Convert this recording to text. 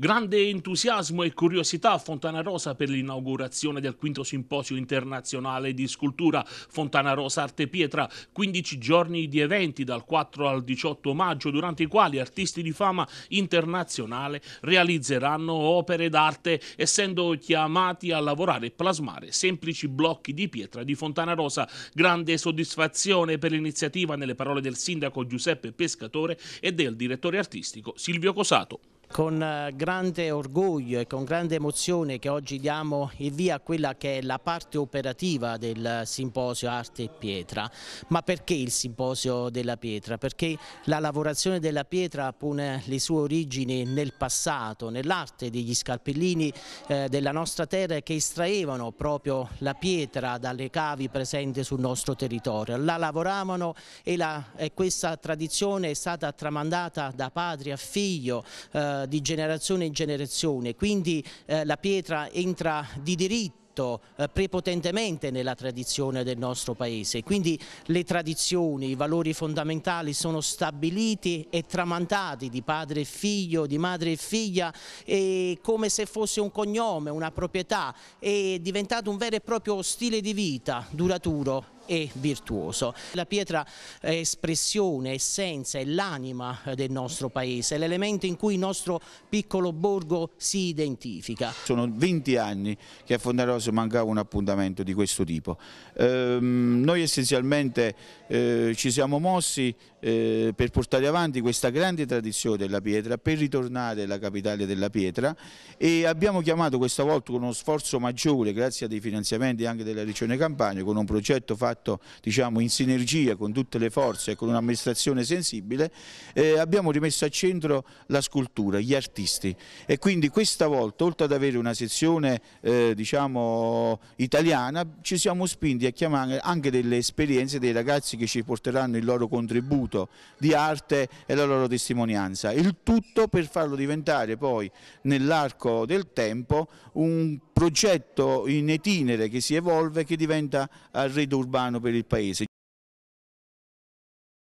Grande entusiasmo e curiosità a Fontana Rosa per l'inaugurazione del quinto simposio internazionale di scultura Fontana Rosa Arte Pietra, 15 giorni di eventi dal 4 al 18 maggio durante i quali artisti di fama internazionale realizzeranno opere d'arte essendo chiamati a lavorare e plasmare semplici blocchi di pietra di Fontana Rosa. Grande soddisfazione per l'iniziativa nelle parole del sindaco Giuseppe Pescatore e del direttore artistico Silvio Cosato con eh, grande orgoglio e con grande emozione che oggi diamo il via a quella che è la parte operativa del simposio Arte e Pietra. Ma perché il simposio della pietra? Perché la lavorazione della pietra pone le sue origini nel passato, nell'arte degli scalpellini eh, della nostra terra che estraevano proprio la pietra dalle cavi presenti sul nostro territorio. La lavoravano e, la, e questa tradizione è stata tramandata da padre a figlio eh, eh, di generazione in generazione, quindi eh, la pietra entra di diritto eh, prepotentemente nella tradizione del nostro paese. Quindi le tradizioni, i valori fondamentali sono stabiliti e tramandati di padre e figlio, di madre e figlia, e come se fosse un cognome, una proprietà, è diventato un vero e proprio stile di vita duraturo e virtuoso. La pietra è espressione, essenza, è l'anima del nostro paese, è l'elemento in cui il nostro piccolo borgo si identifica. Sono 20 anni che a Fondarosa mancava un appuntamento di questo tipo. Ehm, noi essenzialmente eh, ci siamo mossi eh, per portare avanti questa grande tradizione della pietra, per ritornare alla capitale della pietra e abbiamo chiamato questa volta con uno sforzo maggiore, grazie a dei finanziamenti anche della Regione Campania, con un progetto fatto fatto diciamo, in sinergia con tutte le forze e con un'amministrazione sensibile, eh, abbiamo rimesso a centro la scultura, gli artisti e quindi questa volta oltre ad avere una sezione eh, diciamo, italiana ci siamo spinti a chiamare anche delle esperienze dei ragazzi che ci porteranno il loro contributo di arte e la loro testimonianza, il tutto per farlo diventare poi nell'arco del tempo un progetto in itinere che si evolve che diventa a rete urbana umano per il Paese.